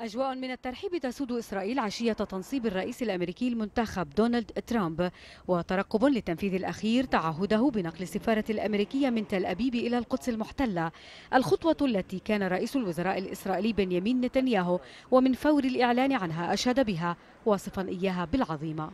أجواء من الترحيب تسود إسرائيل عشية تنصيب الرئيس الأمريكي المنتخب دونالد ترامب وترقب للتنفيذ الأخير تعهده بنقل السفارة الأمريكية من تل أبيب إلى القدس المحتلة الخطوة التي كان رئيس الوزراء الإسرائيلي بنيامين نتنياهو ومن فور الإعلان عنها أشهد بها واصفا إياها بالعظيمة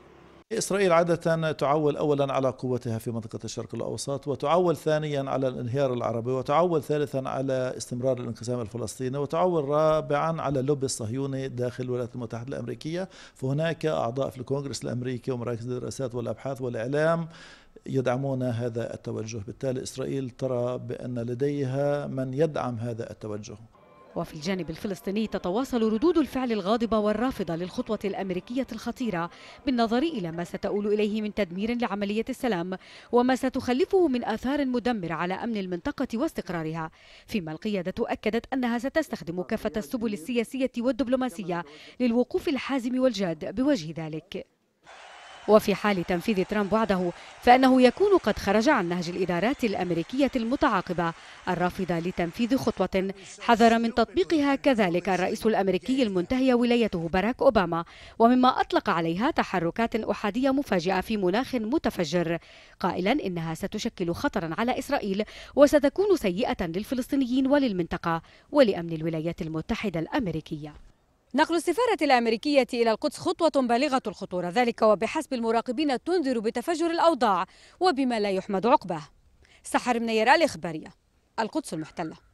إسرائيل عادة تعول أولا على قوتها في منطقة الشرق الأوسط وتعول ثانيا على الانهيار العربي وتعول ثالثا على استمرار الانقسام الفلسطيني وتعول رابعا على اللوبي الصهيوني داخل الولايات المتحدة الأمريكية فهناك أعضاء في الكونغرس الأمريكي ومراكز الدراسات والأبحاث والإعلام يدعمون هذا التوجه بالتالي إسرائيل ترى بأن لديها من يدعم هذا التوجه وفي الجانب الفلسطيني تتواصل ردود الفعل الغاضبة والرافضة للخطوة الأمريكية الخطيرة بالنظر إلى ما ستؤول إليه من تدمير لعملية السلام وما ستخلفه من آثار مدمرة على أمن المنطقة واستقرارها فيما القيادة أكدت أنها ستستخدم كافة السبل السياسية والدبلوماسية للوقوف الحازم والجاد بوجه ذلك وفي حال تنفيذ ترامب وعده فإنه يكون قد خرج عن نهج الإدارات الأمريكية المتعاقبة الرافضة لتنفيذ خطوة حذر من تطبيقها كذلك الرئيس الأمريكي المنتهي ولايته باراك أوباما ومما أطلق عليها تحركات أحادية مفاجئة في مناخ متفجر قائلا إنها ستشكل خطرا على إسرائيل وستكون سيئة للفلسطينيين وللمنطقة ولأمن الولايات المتحدة الأمريكية نقل السفارة الأمريكية إلى القدس خطوة بالغة الخطورة ذلك وبحسب المراقبين تنذر بتفجر الأوضاع وبما لا يحمد عقباه سحر يرى الإخبارية القدس المحتلة